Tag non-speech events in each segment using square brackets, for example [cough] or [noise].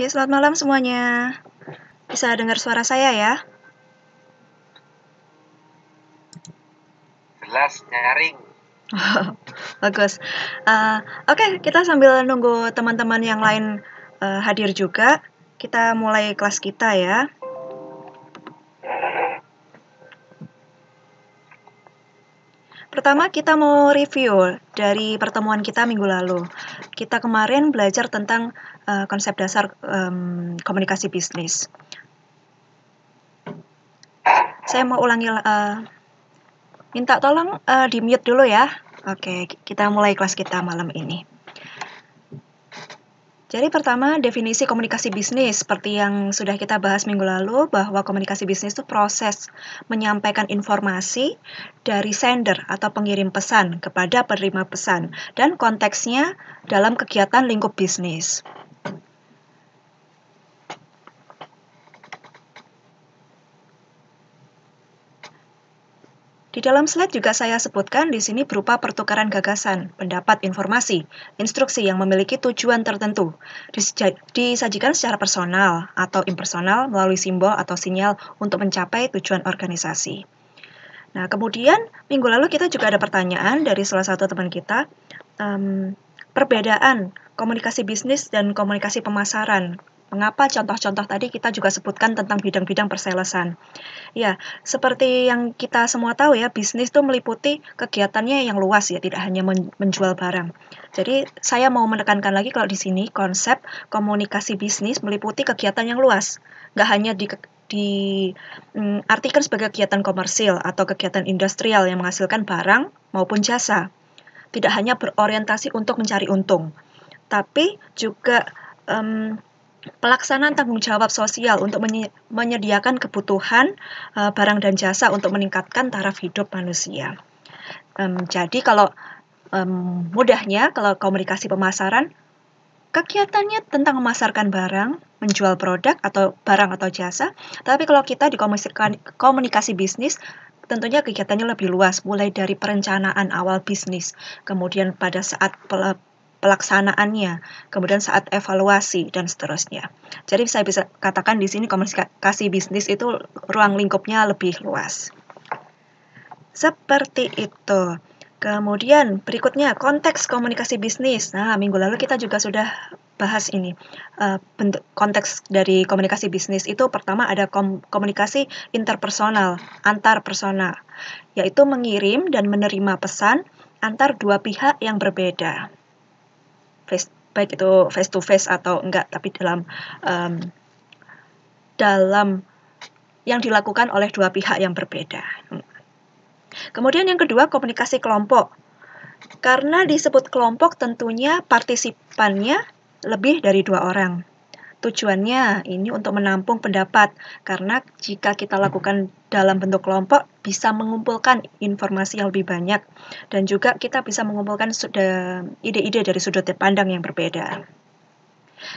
Oke, selamat malam semuanya. Bisa dengar suara saya ya? Jelas, nyaring. [laughs] Bagus. Uh, Oke, okay, kita sambil nunggu teman-teman yang lain uh, hadir juga, kita mulai kelas kita ya. Pertama kita mau review dari pertemuan kita minggu lalu. Kita kemarin belajar tentang uh, konsep dasar um, komunikasi bisnis. Saya mau ulangi, uh, minta tolong uh, eh, di mute dulu ya. Oke, kita mulai kelas kita malam ini. Jadi pertama definisi komunikasi bisnis seperti yang sudah kita bahas minggu lalu bahwa komunikasi bisnis itu proses menyampaikan informasi dari sender atau pengirim pesan kepada penerima pesan dan konteksnya dalam kegiatan lingkup bisnis. Di dalam slide juga saya sebutkan di sini berupa pertukaran gagasan, pendapat, informasi, instruksi yang memiliki tujuan tertentu, disajikan secara personal atau impersonal melalui simbol atau sinyal untuk mencapai tujuan organisasi. Nah, kemudian minggu lalu kita juga ada pertanyaan dari salah satu teman kita, um, perbedaan komunikasi bisnis dan komunikasi pemasaran Mengapa contoh-contoh tadi kita juga sebutkan tentang bidang-bidang perselesan? Ya, seperti yang kita semua tahu ya, bisnis itu meliputi kegiatannya yang luas ya, tidak hanya menjual barang. Jadi, saya mau menekankan lagi kalau di sini konsep komunikasi bisnis meliputi kegiatan yang luas, nggak hanya di di mm, sebagai kegiatan komersil atau kegiatan industrial yang menghasilkan barang maupun jasa. Tidak hanya berorientasi untuk mencari untung, tapi juga um, pelaksanaan tanggung jawab sosial untuk menyediakan kebutuhan eh, barang dan jasa untuk meningkatkan taraf hidup manusia. jadi kalau mudahnya kalau komunikasi pemasaran kegiatannya tentang memasarkan barang, menjual produk atau barang atau jasa. Tapi kalau kita di komunikasi bisnis tentunya kegiatannya lebih luas mulai dari perencanaan awal bisnis, kemudian pada saat pelaksanaannya, kemudian saat evaluasi dan seterusnya. Jadi saya bisa katakan di sini komunikasi bisnis itu ruang lingkupnya lebih luas. Seperti itu. Kemudian berikutnya konteks komunikasi bisnis. Nah, minggu lalu kita juga sudah bahas ini e, bentuk konteks dari komunikasi bisnis itu pertama ada komunikasi interpersonal antar persona, yaitu mengirim dan menerima pesan antar dua pihak yang berbeda face baik itu face to face atau enggak tapi dalam um, dalam yang dilakukan oleh dua pihak yang berbeda. Kemudian yang kedua komunikasi kelompok. Karena disebut kelompok tentunya partisipannya lebih dari dua orang. Tujuannya ini untuk menampung pendapat, karena jika kita lakukan dalam bentuk kelompok bisa mengumpulkan informasi yang lebih banyak dan juga kita bisa mengumpulkan ide-ide dari sudut pandang yang berbeda.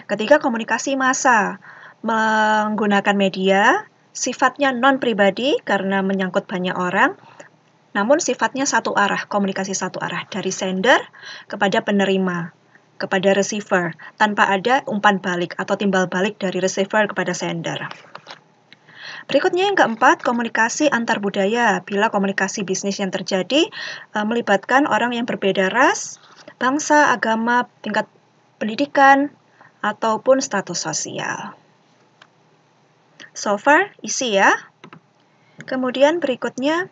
ketika komunikasi massa menggunakan media sifatnya non pribadi karena menyangkut banyak orang, namun sifatnya satu arah, komunikasi satu arah dari sender kepada penerima kepada receiver tanpa ada umpan balik atau timbal balik dari receiver kepada sender. Berikutnya yang keempat, komunikasi antar budaya. Bila komunikasi bisnis yang terjadi eh, melibatkan orang yang berbeda ras, bangsa, agama, tingkat pendidikan, ataupun status sosial. So far, isi ya. Kemudian berikutnya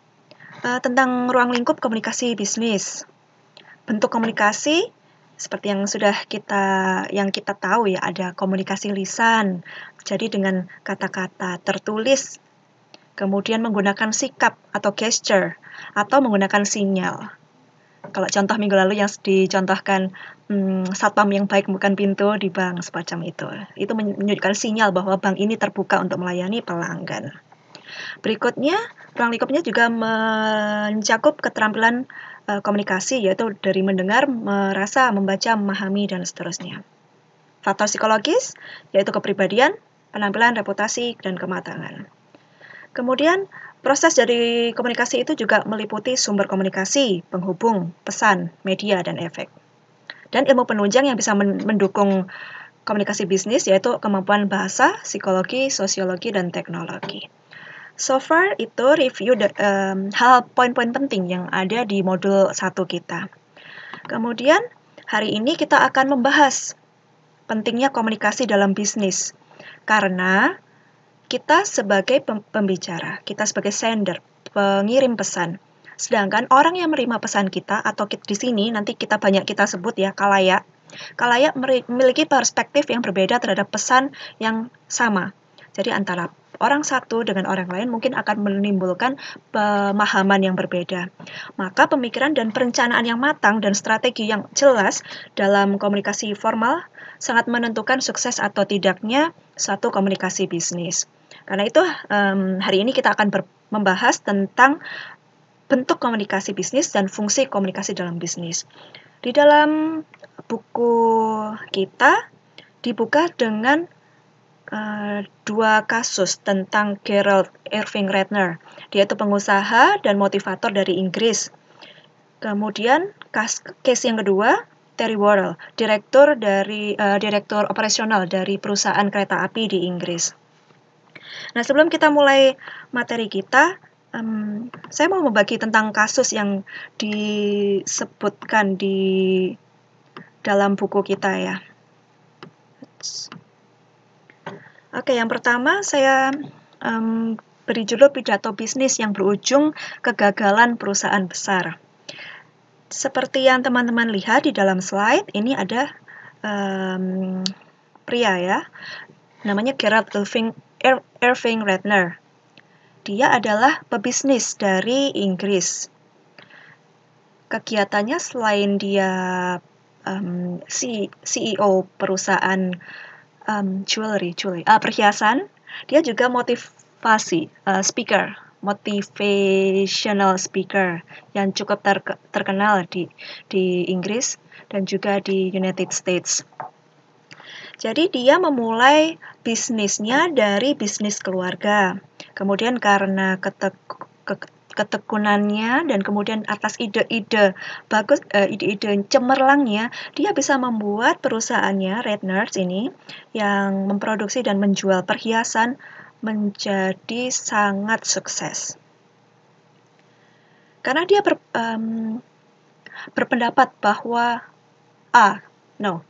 eh, tentang ruang lingkup komunikasi bisnis. Bentuk komunikasi seperti yang sudah kita yang kita tahu ya ada komunikasi lisan. Jadi dengan kata-kata tertulis kemudian menggunakan sikap atau gesture atau menggunakan sinyal. Kalau contoh minggu lalu yang dicontohkan hmm, satpam yang baik bukan pintu di bank semacam itu. Itu menunjukkan sinyal bahwa bank ini terbuka untuk melayani pelanggan. Berikutnya, ruang lingkupnya juga mencakup keterampilan Eh, komunikasi yaitu dari mendengar, merasa, membaca, memahami dan seterusnya. Faktor psikologis yaitu kepribadian, penampilan, reputasi dan kematangan. Kemudian proses dari komunikasi itu juga meliputi sumber komunikasi, penghubung, pesan, media dan efek. Dan ilmu penunjang yang bisa mendukung komunikasi bisnis yaitu kemampuan bahasa, psikologi, sosiologi dan teknologi. So far itu review the, um, hal poin-poin penting yang ada di modul 1 kita. Kemudian hari ini kita akan membahas pentingnya komunikasi dalam bisnis. Karena kita sebagai pembicara, kita sebagai sender, pengirim pesan. Sedangkan orang yang menerima pesan kita atau kita, di sini nanti kita banyak kita sebut ya kalayak. Kalayak memiliki perspektif yang berbeda terhadap pesan yang sama. Jadi antara orang satu dengan orang lain mungkin akan menimbulkan pemahaman yang berbeda. Maka pemikiran dan perencanaan yang matang dan strategi yang jelas dalam komunikasi formal sangat menentukan sukses atau tidaknya satu komunikasi bisnis. Karena itu um, hari ini kita akan membahas tentang bentuk komunikasi bisnis dan fungsi komunikasi dalam bisnis. Di dalam buku kita dibuka dengan Eh, dua kasus tentang Gerald Irving Redner Dia itu pengusaha dan motivator dari Inggris. Kemudian kas, case yang kedua Terry Worrell, direktur dari uh, direktur operasional dari perusahaan kereta api di Inggris. Nah, sebelum kita mulai materi kita, um, saya mau membagi tentang kasus yang disebutkan di dalam buku kita ya. Oke, yang pertama saya um, beri judul pidato bisnis yang berujung kegagalan perusahaan besar. Seperti yang teman-teman lihat di dalam slide, ini ada um, pria ya, namanya Gerald Irving, Irving Redner. Dia adalah pebisnis dari Inggris. Kegiatannya selain dia um, CEO perusahaan um, jewelry, jewelry, uh, perhiasan. Dia juga motivasi, uh, speaker, motivational speaker yang cukup terkenal di di Inggris dan juga di United States. Jadi dia memulai bisnisnya dari bisnis keluarga. Kemudian karena ketek, ke, ketekunannya dan kemudian atas ide-ide bagus eh, ide-ide cemerlangnya dia bisa membuat perusahaannya Red Nerds ini yang memproduksi dan menjual perhiasan menjadi sangat sukses karena dia ber, um, berpendapat bahwa A No,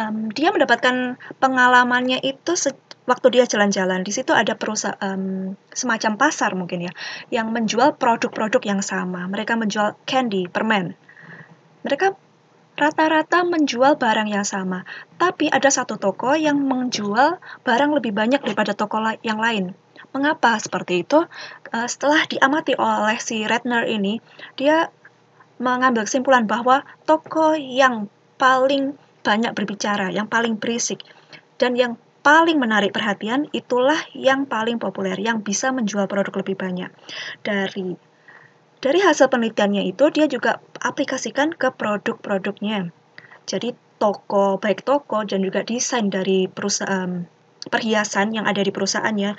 um, dia mendapatkan pengalamannya itu waktu dia jalan-jalan. Di situ ada perusahaan um, semacam pasar mungkin ya, yang menjual produk-produk yang sama. Mereka menjual candy, permen. Mereka rata-rata menjual barang yang sama, tapi ada satu toko yang menjual barang lebih banyak daripada toko la yang lain. Mengapa seperti itu? Uh, setelah diamati oleh si Redner ini, dia mengambil kesimpulan bahwa toko yang paling banyak berbicara, yang paling berisik, dan yang paling menarik perhatian itulah yang paling populer, yang bisa menjual produk lebih banyak. Dari dari hasil penelitiannya itu dia juga aplikasikan ke produk-produknya. Jadi toko baik toko dan juga desain dari perusahaan perhiasan yang ada di perusahaannya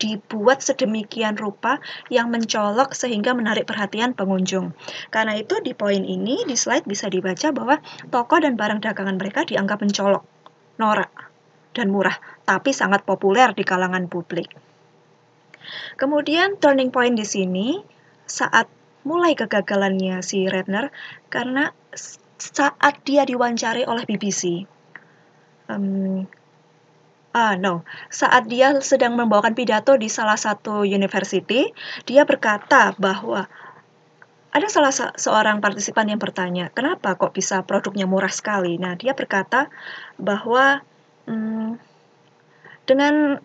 dibuat sedemikian rupa yang mencolok sehingga menarik perhatian pengunjung. Karena itu di poin ini di slide bisa dibaca bahwa toko dan barang dagangan mereka dianggap mencolok, norak, dan murah, tapi sangat populer di kalangan publik. Kemudian turning point di sini saat mulai kegagalannya si Redner karena saat dia diwawancari oleh BBC. Ah, no. Saat dia sedang membawakan pidato di salah satu university, dia berkata bahwa ada salah seorang partisipan yang bertanya, kenapa kok bisa produknya murah sekali? Nah, dia berkata bahwa hmm, dengan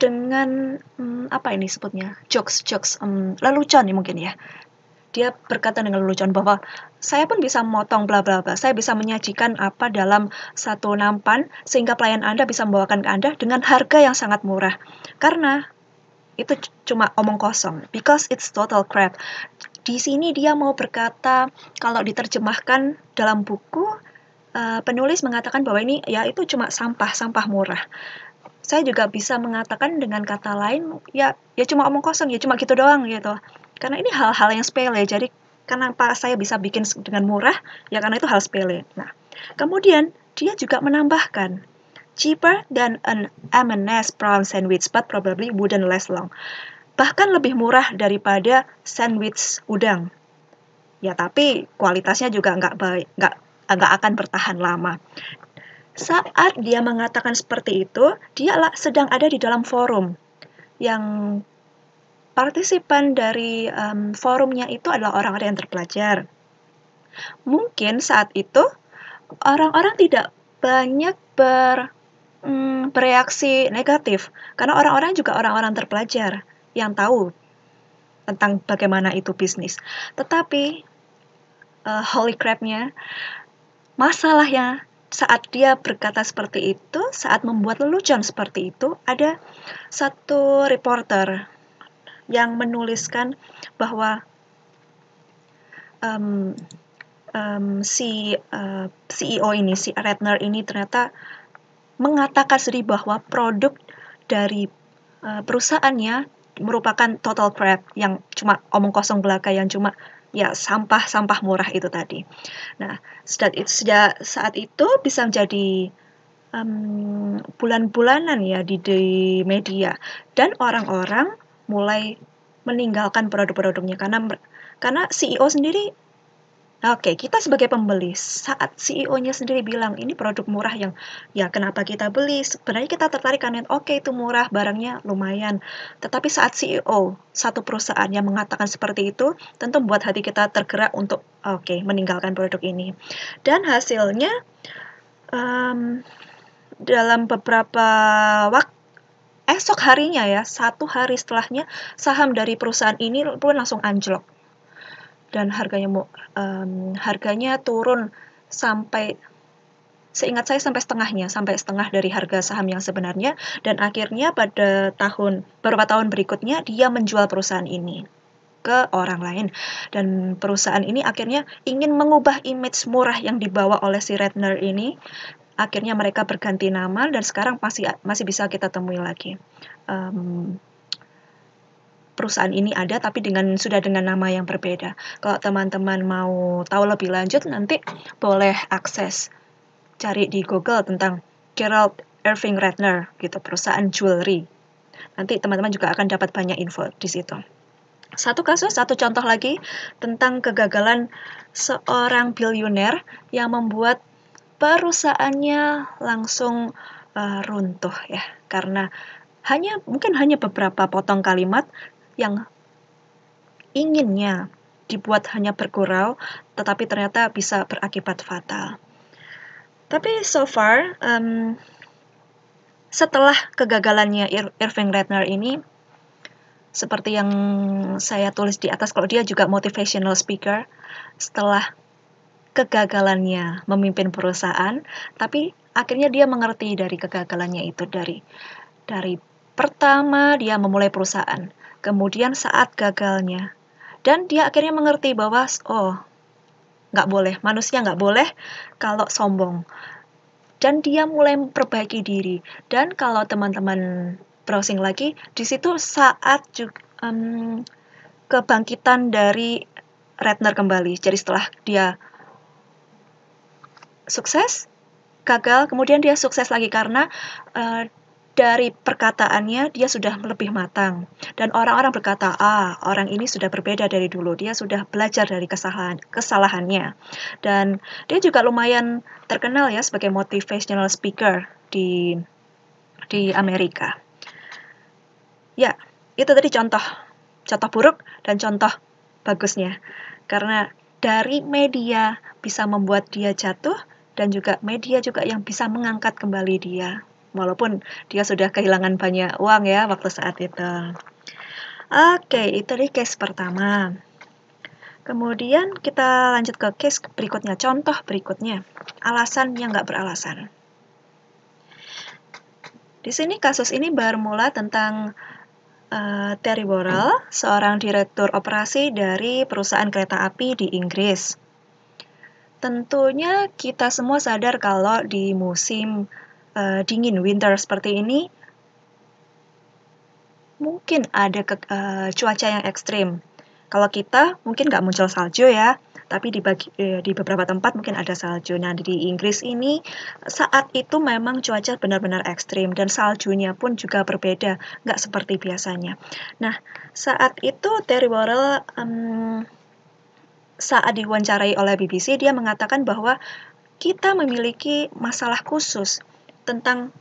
dengan hmm, apa ini sebutnya jokes jokes um, lelucon mungkin ya dia berkata dengan lelucon bahwa saya pun bisa memotong bla bla bla. Saya bisa menyajikan apa dalam satu nampan sehingga pelayan Anda bisa membawakan ke Anda dengan harga yang sangat murah. Karena itu cuma omong kosong because it's total crap. Di sini dia mau berkata kalau diterjemahkan dalam buku eh, penulis mengatakan bahwa ini ya itu cuma sampah, sampah murah. Saya juga bisa mengatakan dengan kata lain ya ya cuma omong kosong, ya cuma gitu doang gitu. Karena ini hal-hal yang sepele, jadi kenapa saya bisa bikin dengan murah? Ya karena itu hal sepele. Nah, kemudian dia juga menambahkan cheaper than an M&S prawn sandwich, but probably wouldn't last long. Bahkan lebih murah daripada sandwich udang. Ya, tapi kualitasnya juga nggak baik, nggak nggak akan bertahan lama. Saat dia mengatakan seperti itu, dia sedang ada di dalam forum yang partisipan dari um, forumnya itu adalah orang-orang yang terpelajar. Mungkin saat itu orang-orang tidak banyak ber, um, bereaksi negatif karena orang-orang juga orang-orang terpelajar yang tahu tentang bagaimana itu bisnis. Tetapi uh, holy crapnya masalahnya saat dia berkata seperti itu, saat membuat lelucon seperti itu, ada satu reporter yang menuliskan bahwa um, um, si uh, eh, CEO ini, si Redner ini ternyata mengatakan sendiri bahwa produk dari uh, perusahaannya merupakan total crap yang cuma omong kosong belaka yang cuma ya sampah-sampah murah itu tadi. Nah, sejak sejak saat itu bisa menjadi um, bulan-bulanan ya di, di media dan orang-orang mulai meninggalkan produk-produknya karena karena CEO sendiri nah, Oke, okay, kita sebagai pembeli saat CEO-nya sendiri bilang ini produk murah yang ya kenapa kita beli? Sebenarnya kita tertarik karena oke okay, itu murah, barangnya lumayan. Tetapi saat CEO satu perusahaan yang mengatakan seperti itu, tentu membuat hati kita tergerak untuk oke okay, meninggalkan produk ini. Dan hasilnya um, dalam beberapa waktu esok harinya ya, satu hari setelahnya saham dari perusahaan ini pun langsung anjlok. Dan harganya um, harganya turun sampai seingat saya sampai setengahnya, sampai setengah dari harga saham yang sebenarnya dan akhirnya pada tahun beberapa tahun berikutnya dia menjual perusahaan ini ke orang lain dan perusahaan ini akhirnya ingin mengubah image murah yang dibawa oleh si Redner ini akhirnya mereka berganti nama dan sekarang masih masih bisa kita temui lagi. Um, perusahaan ini ada tapi dengan sudah dengan nama yang berbeda. Kalau teman-teman mau tahu lebih lanjut nanti boleh akses cari di Google tentang Gerald Irving Ratner gitu perusahaan jewelry. Nanti teman-teman juga akan dapat banyak info di situ. Satu kasus, satu contoh lagi tentang kegagalan seorang bilioner yang membuat perusahaannya langsung uh, runtuh ya karena hanya mungkin hanya beberapa potong kalimat yang inginnya dibuat hanya bergurau tetapi ternyata bisa berakibat fatal. Tapi so far um, setelah kegagalannya Ir Irving Redner ini seperti yang saya tulis di atas kalau dia juga motivational speaker setelah kegagalannya memimpin perusahaan, tapi akhirnya dia mengerti dari kegagalannya itu dari dari pertama dia memulai perusahaan, kemudian saat gagalnya, dan dia akhirnya mengerti bahwa oh nggak boleh manusia nggak boleh kalau sombong, dan dia mulai memperbaiki diri dan kalau teman-teman browsing lagi di situ saat juga, um, kebangkitan dari Redner kembali. Jadi setelah dia sukses, gagal, kemudian dia sukses lagi karena uh, dari perkataannya dia sudah lebih matang. Dan orang-orang berkata, ah orang ini sudah berbeda dari dulu, dia sudah belajar dari kesalahan kesalahannya. Dan dia juga lumayan terkenal ya sebagai motivational speaker di di Amerika. Ya, itu tadi contoh contoh buruk dan contoh bagusnya. Karena dari media bisa membuat dia jatuh dan juga media juga yang bisa mengangkat kembali dia walaupun dia sudah kehilangan banyak uang ya waktu saat itu. Oke, itu di case pertama. Kemudian kita lanjut ke case berikutnya, contoh berikutnya. Alasan yang nggak beralasan. Di sini kasus ini bermula tentang uh, Terry Worrell, seorang direktur operasi dari perusahaan kereta api di Inggris. Tentunya kita semua sadar kalau di musim uh, dingin winter seperti ini mungkin ada ke, uh, cuaca yang ekstrim. Kalau kita mungkin nggak muncul salju ya, tapi di, bagi, eh, di beberapa tempat mungkin ada salju. Nah di Inggris ini saat itu memang cuaca benar-benar ekstrim dan saljunya pun juga berbeda, nggak seperti biasanya. Nah saat itu Terry Worrell um, saat diwawancarai oleh BBC dia mengatakan bahwa kita memiliki masalah khusus tentang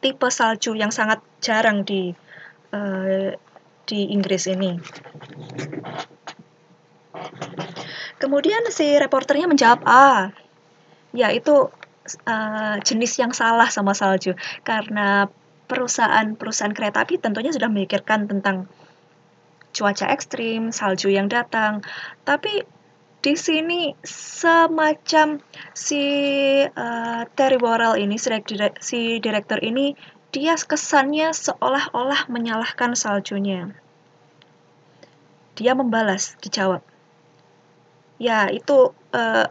tipe salju yang sangat jarang di uh, di Inggris ini. Kemudian si reporternya menjawab, "Ah, ya itu uh, jenis yang salah sama salju karena perusahaan-perusahaan kereta api tentunya sudah memikirkan tentang cuaca ekstrim, salju yang datang. Tapi di sini semacam si uh, eh, Terry Worrell ini, si, direk, direktur ini, dia kesannya seolah-olah menyalahkan saljunya. Dia membalas, dijawab. Ya, itu uh,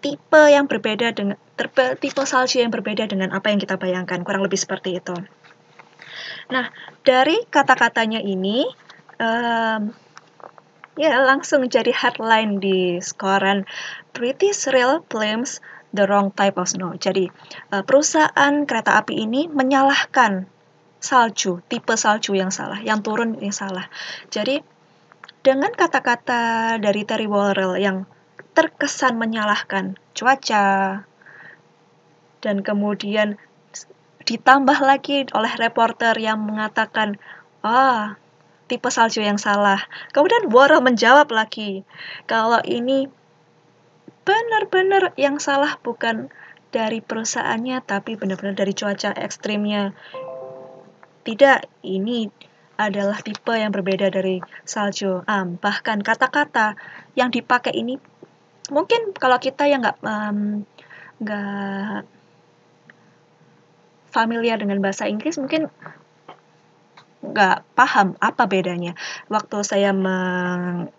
tipe yang berbeda dengan terpe, tipe salju yang berbeda dengan apa yang kita bayangkan, kurang lebih seperti itu. Nah, dari kata-katanya ini um, ya langsung jadi headline di koran British Rail claims the wrong type of snow. Jadi uh, perusahaan kereta api ini menyalahkan salju, tipe salju yang salah, yang turun yang salah. Jadi dengan kata-kata dari Terry Worrell yang terkesan menyalahkan cuaca dan kemudian ditambah lagi oleh reporter yang mengatakan ah oh, tipe salju yang salah. Kemudian Woro menjawab lagi, kalau ini benar-benar yang salah bukan dari perusahaannya, tapi benar-benar dari cuaca ekstrimnya. Tidak, ini adalah tipe yang berbeda dari salju. Um, bahkan kata-kata yang dipakai ini, mungkin kalau kita yang nggak um, nggak familiar dengan bahasa Inggris, mungkin nggak paham apa bedanya. Waktu saya meng,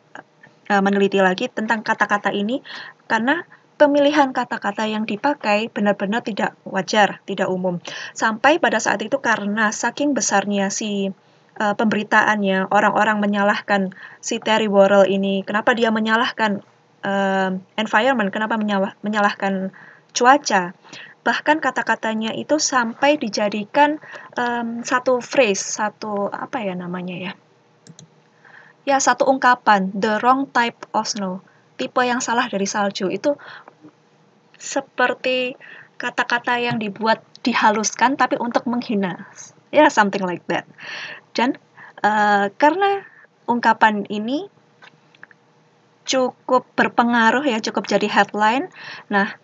eh, meneliti lagi tentang kata-kata ini, karena pemilihan kata-kata yang dipakai benar-benar tidak wajar, tidak umum. Sampai pada saat itu karena saking besarnya si uh, pemberitaannya, orang-orang menyalahkan si Terry Worrell ini. Kenapa dia menyalahkan uh, environment? Kenapa menyalah, menyalahkan cuaca? bahkan kata-katanya itu sampai dijadikan um, satu phrase, satu apa ya namanya ya? Ya, satu ungkapan, the wrong type of snow, tipe yang salah dari salju itu seperti kata-kata yang dibuat dihaluskan tapi untuk menghina. Ya, yeah, something like that. Dan uh, karena ungkapan ini cukup berpengaruh ya, cukup jadi headline. Nah,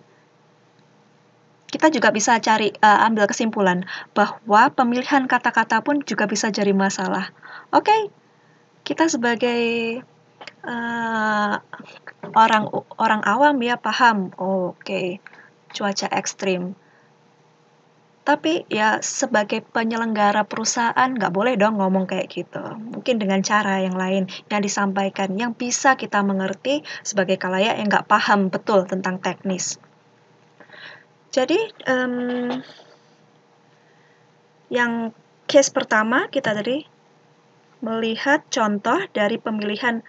kita juga bisa cari uh, ambil kesimpulan bahwa pemilihan kata-kata pun juga bisa jadi masalah. Oke, okay. kita sebagai uh, orang orang awam ya paham. Oke, okay. cuaca ekstrim. Tapi ya sebagai penyelenggara perusahaan nggak boleh dong ngomong kayak gitu. Mungkin dengan cara yang lain yang disampaikan yang bisa kita mengerti sebagai kalayak yang nggak paham betul tentang teknis. Jadi um, yang case pertama kita tadi melihat contoh dari pemilihan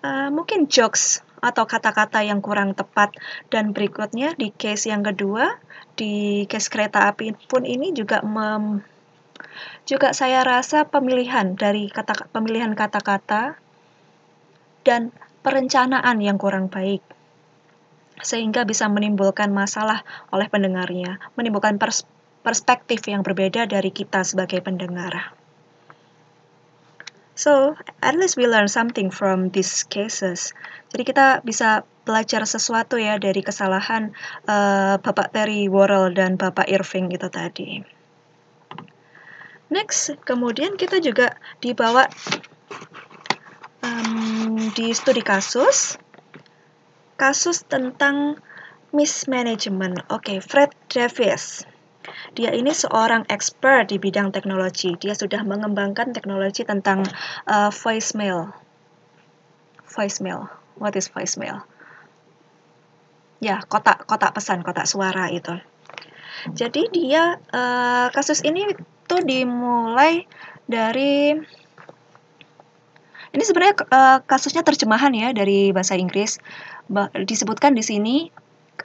uh, mungkin jokes atau kata-kata yang kurang tepat dan berikutnya di case yang kedua di case kereta api pun ini juga mem juga saya rasa pemilihan dari kata pemilihan kata-kata dan perencanaan yang kurang baik sehingga bisa menimbulkan masalah oleh pendengarnya, menimbulkan pers perspektif yang berbeda dari kita sebagai pendengar. So, at least we learn something from these cases. Jadi kita bisa belajar sesuatu ya dari kesalahan uh, Bapak Terry Worrell dan Bapak Irving itu tadi. Next, kemudian kita juga dibawa um, di studi kasus kasus tentang mismanagement. Oke, okay, Fred Davis. Dia ini seorang expert di bidang teknologi. Dia sudah mengembangkan teknologi tentang uh, eh, voicemail. Voicemail. What is voicemail? Ya, kotak kotak pesan, kotak suara itu. Jadi dia uh, kasus ini tuh dimulai dari ini sebenarnya uh, kasusnya terjemahan ya dari bahasa Inggris disebutkan di sini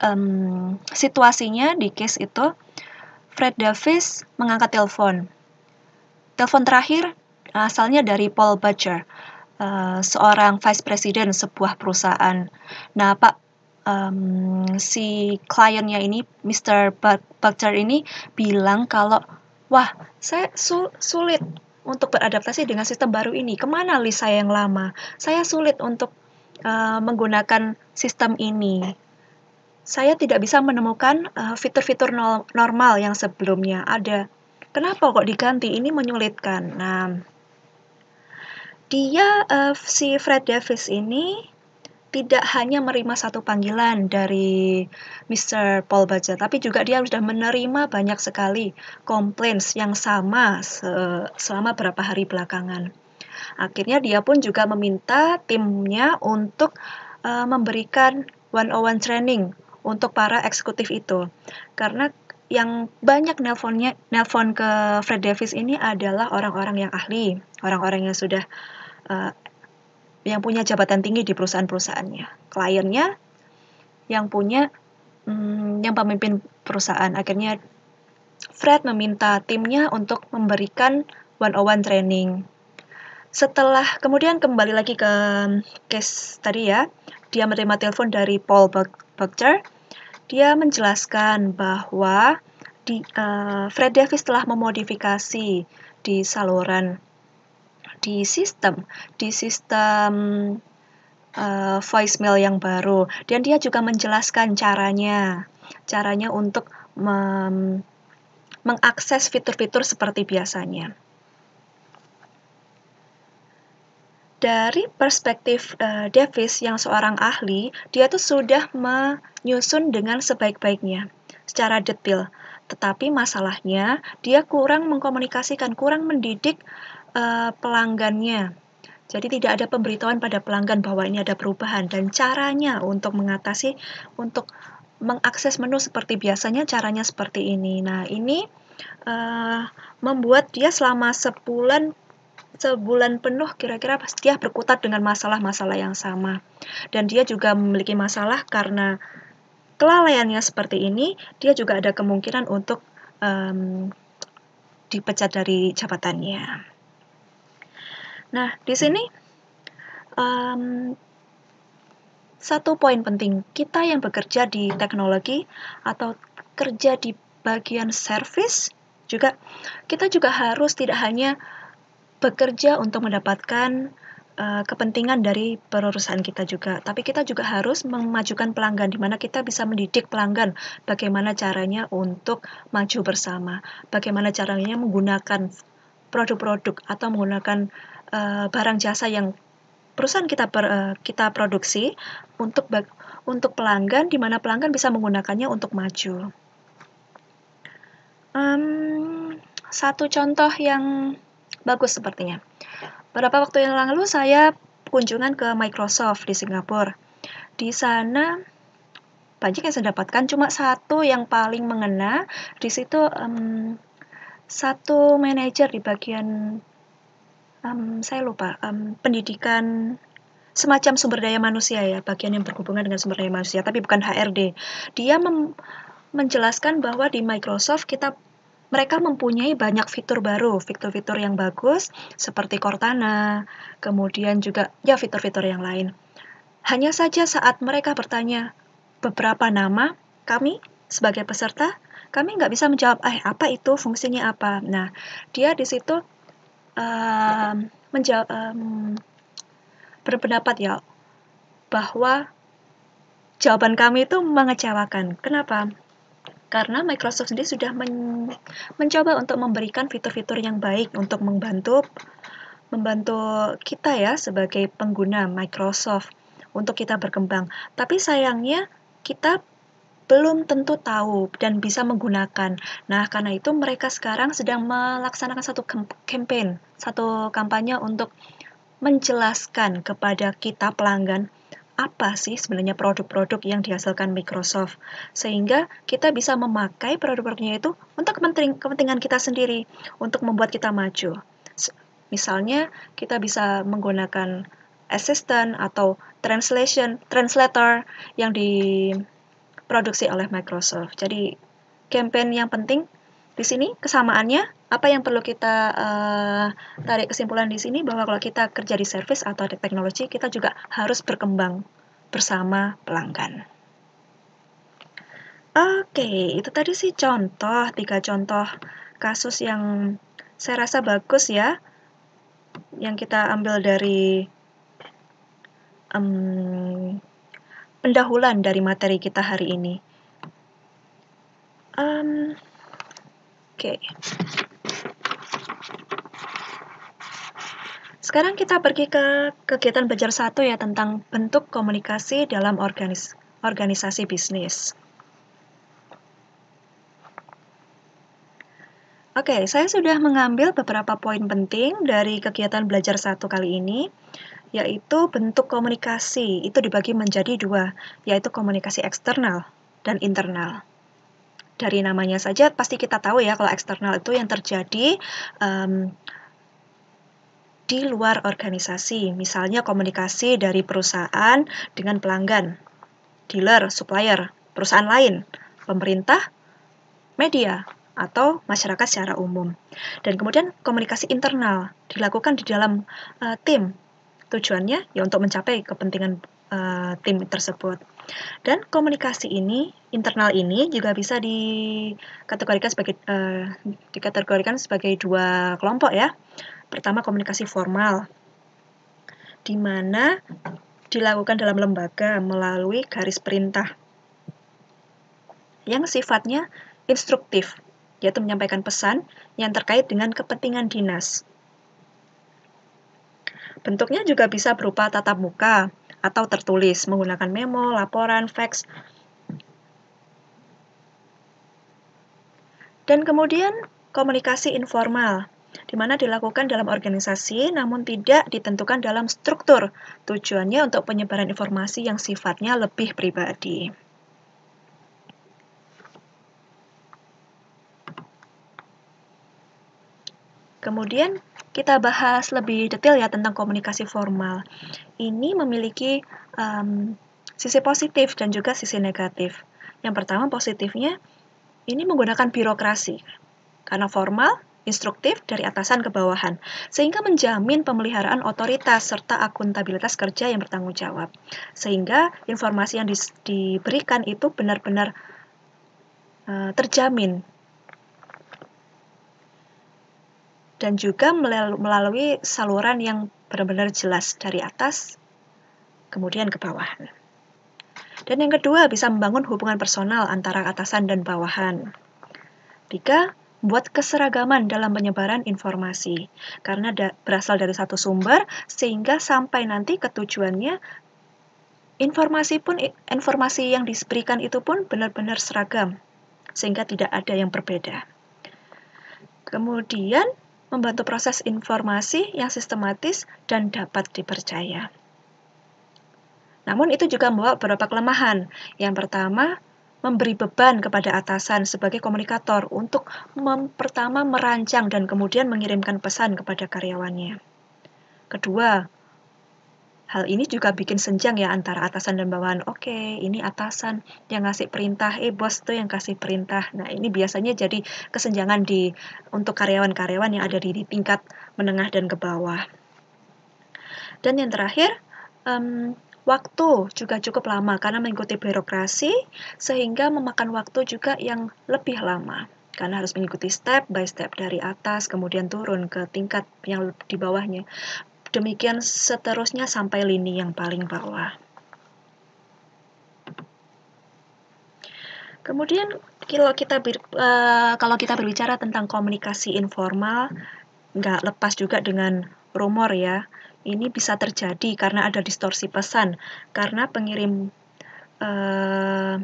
um, situasinya di case itu Fred Davis mengangkat telepon. Telepon terakhir asalnya dari Paul Butcher, uh, seorang vice president sebuah perusahaan. Nah, Pak um, si kliennya ini Mr. Butcher ini bilang kalau wah, saya sul sulit untuk beradaptasi dengan sistem baru ini. Kemana list saya yang lama? Saya sulit untuk Eh, menggunakan sistem ini. Saya tidak bisa menemukan eh, fitur-fitur uh, normal yang sebelumnya ada. Kenapa kok diganti? Ini menyulitkan. Nah, dia uh, si Fred Davis ini tidak hanya menerima satu panggilan dari Mr. Paul Baja, tapi juga dia sudah menerima banyak sekali komplain yang sama se selama berapa hari belakangan. Akhirnya dia pun juga meminta timnya untuk uh, memberikan one-on-one training untuk para eksekutif itu. Karena yang banyak nelponnya nelpon ke Fred Davis ini adalah orang-orang yang ahli, orang-orang yang sudah uh, yang punya jabatan tinggi di perusahaan-perusahaannya, kliennya yang punya hmm, yang pemimpin perusahaan. Akhirnya Fred meminta timnya untuk memberikan one-on-one training setelah kemudian kembali lagi ke case tadi ya, dia menerima telepon dari Paul Butcher. Dia menjelaskan bahwa di, uh, Fred Davis telah memodifikasi di saluran di sistem di sistem uh, eh, voicemail yang baru dan dia juga menjelaskan caranya caranya untuk mengakses fitur-fitur seperti biasanya. dari perspektif uh, Davis yang seorang ahli, dia tuh sudah menyusun dengan sebaik-baiknya secara detail. Tetapi masalahnya dia kurang mengkomunikasikan, kurang mendidik uh, pelanggannya. Jadi tidak ada pemberitahuan pada pelanggan bahwa ini ada perubahan dan caranya untuk mengatasi untuk mengakses menu seperti biasanya caranya seperti ini. Nah, ini uh, membuat dia selama sebulan sebulan penuh kira-kira dia berkutat dengan masalah-masalah yang sama. Dan dia juga memiliki masalah karena kelalaiannya seperti ini, dia juga ada kemungkinan untuk um, dipecat dari jabatannya. Nah, di hmm. sini um, satu poin penting, kita yang bekerja di teknologi atau kerja di bagian service juga kita juga harus tidak hanya bekerja untuk mendapatkan uh, kepentingan dari perusahaan kita juga. Tapi kita juga harus memajukan pelanggan, di mana kita bisa mendidik pelanggan bagaimana caranya untuk maju bersama, bagaimana caranya menggunakan produk-produk atau menggunakan uh, barang jasa yang perusahaan kita per, uh, kita produksi untuk untuk pelanggan, di mana pelanggan bisa menggunakannya untuk maju. Um, satu contoh yang bagus sepertinya. Beberapa waktu yang lalu saya kunjungan ke Microsoft di Singapura. Di sana banyak yang saya dapatkan cuma satu yang paling mengena. Di situ um, satu manajer di bagian um, saya lupa um, pendidikan semacam sumber daya manusia ya bagian yang berhubungan dengan sumber daya manusia tapi bukan HRD dia menjelaskan bahwa di Microsoft kita mereka mempunyai banyak fitur baru, fitur-fitur yang bagus seperti Cortana, kemudian juga ya fitur-fitur yang lain. Hanya saja saat mereka bertanya beberapa nama, kami sebagai peserta, kami nggak bisa menjawab, eh apa itu, fungsinya apa. Nah, dia di situ um, menjawab, um, berpendapat ya, bahwa jawaban kami itu mengecewakan. Kenapa? karena Microsoft sendiri sudah men mencoba untuk memberikan fitur-fitur yang baik untuk membantu membantu kita ya sebagai pengguna Microsoft untuk kita berkembang. Tapi sayangnya kita belum tentu tahu dan bisa menggunakan. Nah, karena itu mereka sekarang sedang melaksanakan satu campaign, satu kampanye untuk menjelaskan kepada kita pelanggan apa sih sebenarnya produk-produk yang dihasilkan Microsoft sehingga kita bisa memakai produk-produknya itu untuk kepentingan kita sendiri untuk membuat kita maju misalnya kita bisa menggunakan assistant atau translation translator yang diproduksi oleh Microsoft jadi campaign yang penting di sini kesamaannya apa yang perlu kita uh, tarik kesimpulan di sini bahwa kalau kita kerja di service atau di teknologi kita juga harus berkembang bersama pelanggan. Oke, okay, itu tadi sih contoh tiga contoh kasus yang saya rasa bagus ya, yang kita ambil dari um, pendahuluan dari materi kita hari ini. Um, Okay. Sekarang kita pergi ke kegiatan belajar satu ya tentang bentuk komunikasi dalam organis organisasi bisnis. Oke, okay, saya sudah mengambil beberapa poin penting dari kegiatan belajar satu kali ini, yaitu bentuk komunikasi. Itu dibagi menjadi dua, yaitu komunikasi eksternal dan internal dari namanya saja pasti kita tahu ya kalau eksternal itu yang terjadi um, di luar organisasi, misalnya komunikasi dari perusahaan dengan pelanggan, dealer, supplier, perusahaan lain, pemerintah, media, atau masyarakat secara umum. Dan kemudian komunikasi internal dilakukan di dalam uh, tim. Tujuannya ya untuk mencapai kepentingan uh, tim tersebut. Dan komunikasi ini internal ini juga bisa dikategorikan sebagai uh, dikategorikan sebagai dua kelompok ya. Pertama komunikasi formal di mana dilakukan dalam lembaga melalui garis perintah yang sifatnya instruktif, yaitu menyampaikan pesan yang terkait dengan kepentingan dinas. Bentuknya juga bisa berupa tatap muka, atau tertulis menggunakan memo, laporan, fax. Dan kemudian komunikasi informal, di mana dilakukan dalam organisasi namun tidak ditentukan dalam struktur, tujuannya untuk penyebaran informasi yang sifatnya lebih pribadi. Kemudian kita bahas lebih detail ya tentang komunikasi formal. Ini memiliki um, sisi positif dan juga sisi negatif. Yang pertama positifnya, ini menggunakan birokrasi. Karena formal, instruktif dari atasan ke bawahan, sehingga menjamin pemeliharaan otoritas serta akuntabilitas kerja yang bertanggung jawab. Sehingga informasi yang di, diberikan itu benar-benar eh, terjamin dan juga melalui saluran yang benar-benar jelas dari atas, kemudian ke bawah. Dan yang kedua, bisa membangun hubungan personal antara atasan dan bawahan. Tiga, buat keseragaman dalam penyebaran informasi, karena da berasal dari satu sumber, sehingga sampai nanti ketujuannya informasi pun informasi yang diberikan itu pun benar-benar seragam, sehingga tidak ada yang berbeda. Kemudian, membantu proses informasi yang sistematis dan dapat dipercaya. Namun itu juga membawa beberapa kelemahan. Yang pertama, memberi beban kepada atasan sebagai komunikator untuk pertama merancang dan kemudian mengirimkan pesan kepada karyawannya. Kedua, Hal ini juga bikin senjang ya antara atasan dan bawahan. Oke, ini atasan yang ngasih perintah, eh bos tuh yang kasih perintah. Nah, ini biasanya jadi kesenjangan di untuk karyawan-karyawan yang ada di, di tingkat menengah dan ke bawah. Dan yang terakhir, um, waktu juga cukup lama karena mengikuti birokrasi sehingga memakan waktu juga yang lebih lama karena harus mengikuti step by step dari atas kemudian turun ke tingkat yang di bawahnya demikian seterusnya sampai lini yang paling bawah. Kemudian kalau kita ber, uh, eh, kalau kita berbicara tentang komunikasi informal, nggak lepas juga dengan rumor ya. Ini bisa terjadi karena ada distorsi pesan, karena pengirim uh,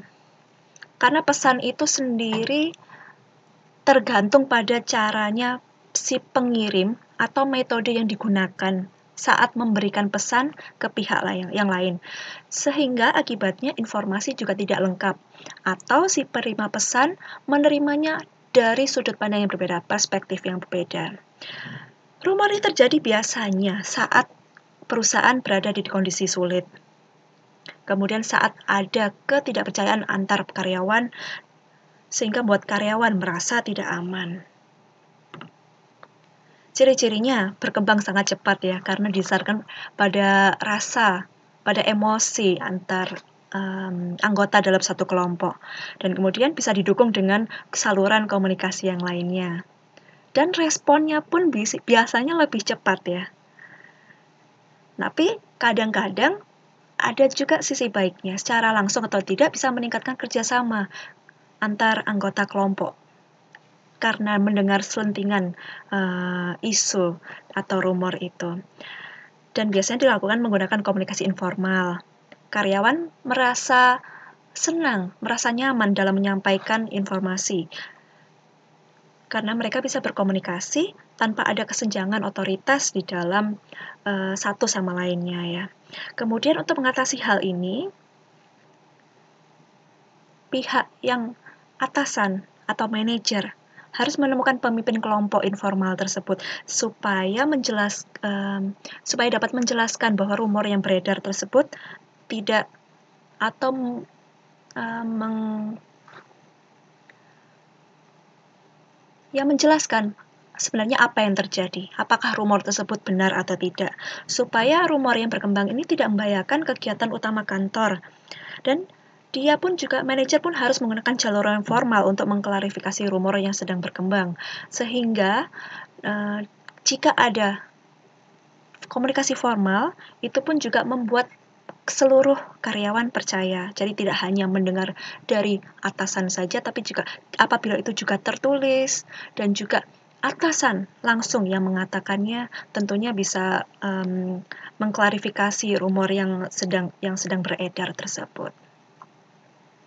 karena pesan itu sendiri tergantung pada caranya si pengirim atau metode yang digunakan saat memberikan pesan ke pihak yang lain, sehingga akibatnya informasi juga tidak lengkap, atau si penerima pesan menerimanya dari sudut pandang yang berbeda, perspektif yang berbeda. Rumor ini terjadi biasanya saat perusahaan berada di kondisi sulit. Kemudian saat ada ketidakpercayaan antar karyawan, sehingga buat karyawan merasa tidak aman. Ciri-cirinya berkembang sangat cepat ya, karena didasarkan pada rasa, pada emosi antar um, anggota dalam satu kelompok. Dan kemudian bisa didukung dengan saluran komunikasi yang lainnya. Dan responnya pun biasanya lebih cepat ya. Tapi kadang-kadang ada juga sisi baiknya, secara langsung atau tidak bisa meningkatkan kerjasama antar anggota kelompok karena mendengar selentingan uh, isu atau rumor itu. Dan biasanya dilakukan menggunakan komunikasi informal. Karyawan merasa senang, merasa nyaman dalam menyampaikan informasi. Karena mereka bisa berkomunikasi tanpa ada kesenjangan otoritas di dalam uh, satu sama lainnya ya. Kemudian untuk mengatasi hal ini, pihak yang atasan atau manajer harus menemukan pemimpin kelompok informal tersebut supaya menjelas um, supaya dapat menjelaskan bahwa rumor yang beredar tersebut tidak atau um, meng yang menjelaskan sebenarnya apa yang terjadi, apakah rumor tersebut benar atau tidak, supaya rumor yang berkembang ini tidak membahayakan kegiatan utama kantor. Dan dia pun juga, manajer pun harus menggunakan jalur yang formal untuk mengklarifikasi rumor yang sedang berkembang. Sehingga uh, jika ada komunikasi formal, itu pun juga membuat seluruh karyawan percaya. Jadi tidak hanya mendengar dari atasan saja, tapi juga apabila itu juga tertulis dan juga atasan langsung yang mengatakannya tentunya bisa um, mengklarifikasi rumor yang sedang yang sedang beredar tersebut.